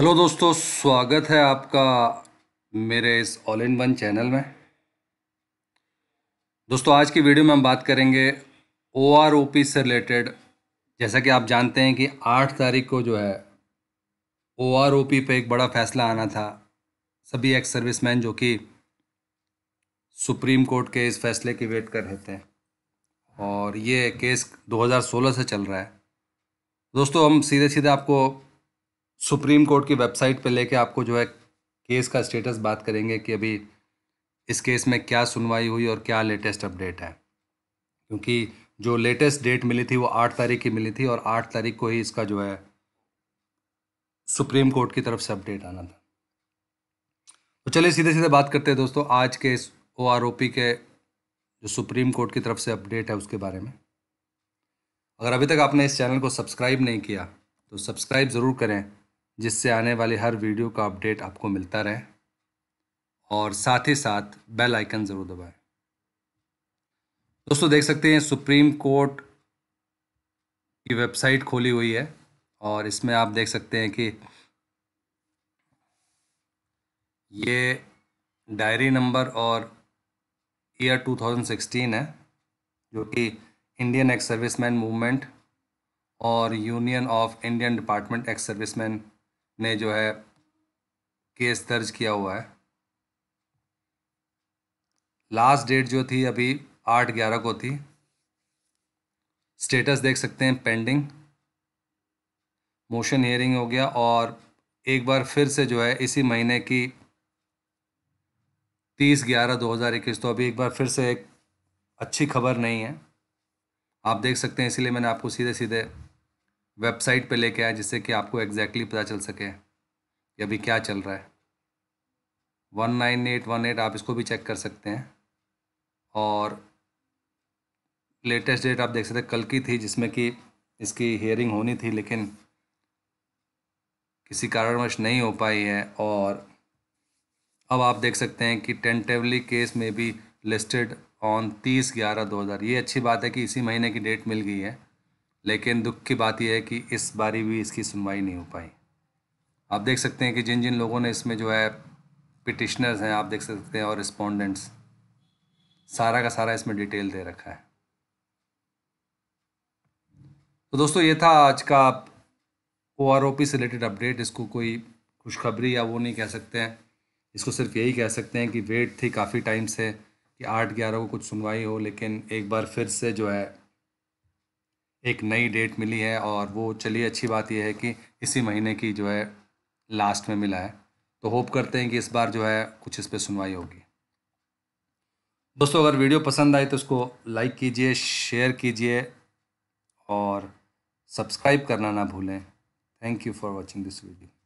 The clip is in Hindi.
हेलो दोस्तों स्वागत है आपका मेरे इस ऑल इन वन चैनल में दोस्तों आज की वीडियो में हम बात करेंगे ओ आर ओ पी से रिलेटेड जैसा कि आप जानते हैं कि आठ तारीख को जो है ओ आर ओ पी पर एक बड़ा फैसला आना था सभी एक्स सर्विसमैन जो कि सुप्रीम कोर्ट के इस फैसले की वेट कर रहे थे और ये केस 2016 से चल रहा है दोस्तों हम सीधे सीधे आपको सुप्रीम कोर्ट की वेबसाइट पे लेके आपको जो है केस का स्टेटस बात करेंगे कि अभी इस केस में क्या सुनवाई हुई और क्या लेटेस्ट अपडेट है क्योंकि जो लेटेस्ट डेट मिली थी वो आठ तारीख की मिली थी और आठ तारीख को ही इसका जो है सुप्रीम कोर्ट की तरफ से अपडेट आना था तो चलिए सीधे सीधे बात करते हैं दोस्तों आज के इस ओ आर ओ पी के जो सुप्रीम कोर्ट की तरफ से अपडेट है उसके बारे में अगर अभी तक आपने इस चैनल को सब्सक्राइब नहीं किया तो सब्सक्राइब ज़रूर करें जिससे आने वाले हर वीडियो का अपडेट आपको मिलता रहे और साथ ही साथ बेल आइकन ज़रूर दबाएं दोस्तों देख सकते हैं सुप्रीम कोर्ट की वेबसाइट खोली हुई है और इसमें आप देख सकते हैं कि ये डायरी नंबर और ईयर 2016 है जो कि इंडियन एक्स सर्विसमैन मूवमेंट और union of Indian department ex serviceman ने जो है केस दर्ज किया हुआ है लास्ट डेट जो थी अभी आठ ग्यारह को थी स्टेटस देख सकते हैं पेंडिंग मोशन हियरिंग हो गया और एक बार फिर से जो है इसी महीने की तीस ग्यारह दो हज़ार इक्कीस तो अभी एक बार फिर से एक अच्छी खबर नहीं है आप देख सकते हैं इसीलिए मैंने आपको सीधे सीधे वेबसाइट पे लेके आए जिससे कि आपको एग्जैक्टली exactly पता चल सके कि अभी क्या चल रहा है one nine eight one eight आप इसको भी चेक कर सकते हैं और लेटेस्ट डेट आप देख सकते कल की थी जिसमें कि इसकी हेयरिंग होनी थी लेकिन किसी कारणवश नहीं हो पाई है और अब आप देख सकते हैं कि टेंटेवली केस में भी लिस्टेड ऑन तीस ग्यारह दो हज़ार ये अच्छी बात है कि इसी महीने की डेट मिल गई है लेकिन दुख की बात यह है कि इस बारी भी इसकी सुनवाई नहीं हो पाई आप देख सकते हैं कि जिन जिन लोगों ने इसमें जो है पिटिशनर्स हैं आप देख सकते हैं और रिस्पोंडेंट्स सारा का सारा इसमें डिटेल दे रखा है तो दोस्तों ये था आज का ओ आर ओ पी से रिलेटेड अपडेट इसको कोई खुशखबरी या वो नहीं कह सकते हैं इसको सिर्फ यही कह सकते हैं कि वेट थी काफ़ी टाइम से कि आठ ग्यारह को कुछ सुनवाई हो लेकिन एक बार फिर से जो है एक नई डेट मिली है और वो चलिए अच्छी बात यह है कि इसी महीने की जो है लास्ट में मिला है तो होप करते हैं कि इस बार जो है कुछ इस पर सुनवाई होगी दोस्तों अगर वीडियो पसंद आए तो उसको लाइक कीजिए शेयर कीजिए और सब्सक्राइब करना ना भूलें thank you for watching this video